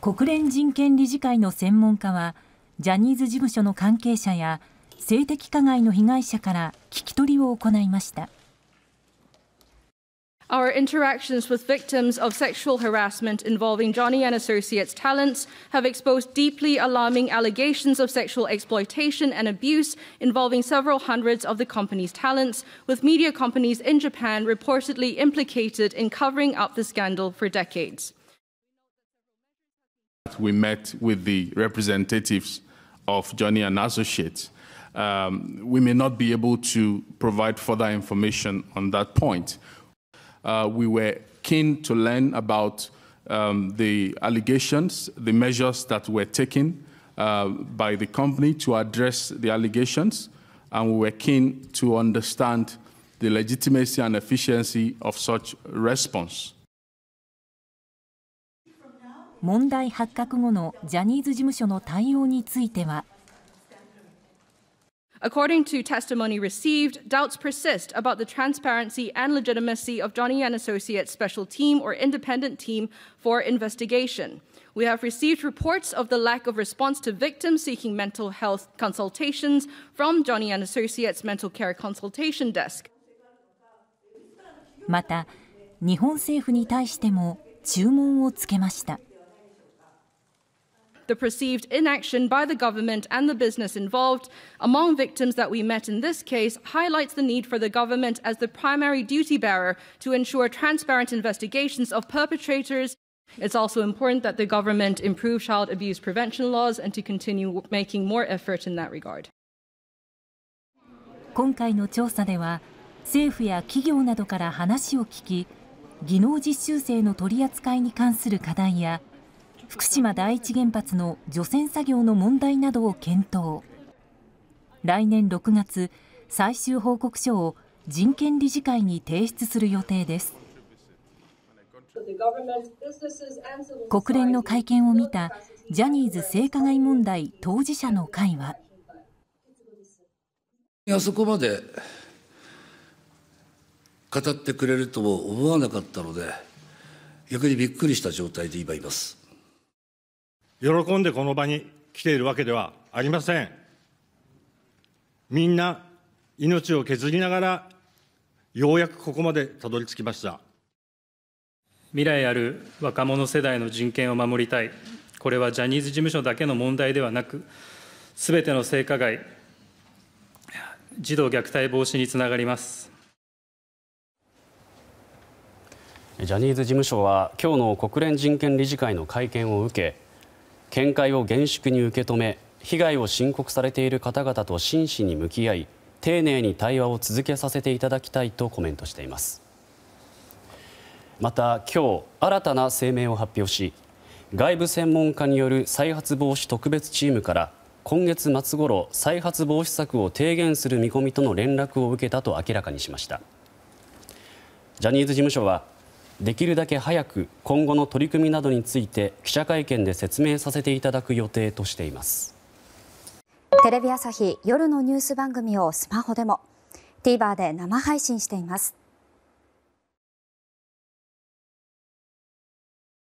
国連人権理事会の専門家はジャニーズ事務所の関係者や性的加害の被害者から聞き取りを行いました。Our interactions with victims of sexual harassment involving Johnny and Associates talents have exposed deeply alarming allegations of sexual exploitation and abuse involving several hundreds of the company's talents, with media companies in Japan reportedly implicated in covering up the scandal for decades. We met with the representatives of Johnny and Associates. Um, we may not be able to provide further information on that point. Uh, we were keen to learn about um, the allegations, the measures that were taken uh, by the company to address the allegations, and we were keen to understand the legitimacy and efficiency of such response. 問題発覚後のジャニーズ事務所の対応については。According to testimony received, doubts persist about the transparency and legitimacy of Johnny and Associates Special Team or Independent Team for investigation. We have received reports of the lack of response to victims seeking mental health consultations from Johnny and Associates Mental Care Consultation Desk. また、日本政府に対しても注文をつけました。the perceived inaction by the government and the business involved among victims that we met in this case highlights the need for the government as the primary duty bearer to ensure transparent investigations of perpetrators. It's also important that the government improve child abuse prevention laws and to continue making more effort in that regard. 今回の調査では政府や企業などから話を聞き技能実習生の取り扱いに関する課題や福島第一原発の除染作業の問題などを検討来年6月最終報告書を人権理事会に提出する予定です国連の会見を見たジャニーズ性加害問題当事者の会はあそこまで語ってくれるとも思わなかったので逆にびっくりした状態で今います。喜んでこの場に来ているわけではありません。みんな命を削りながら、ようやくここまでたどり着きました。未来ある若者世代の人権を守りたい、これはジャニーズ事務所だけの問題ではなく、すべての性加害、児童虐待防止につながります。ジャニーズ事務所は今日の国連人権理事会の会見を受け見解を厳粛に受け止め被害を申告されている方々と真摯に向き合い丁寧に対話を続けさせていただきたいとコメントしています。また今日新たな声明を発表し外部専門家による再発防止特別チームから今月末ごろ再発防止策を提言する見込みとの連絡を受けたと明らかにしましたジャニーズ事務所はできるだけ早く今後の取り組みなどについて記者会見で説明させていただく予定としています。テレビ朝日夜のニュース番組をスマホでも ＴＶｅｒ で生配信しています。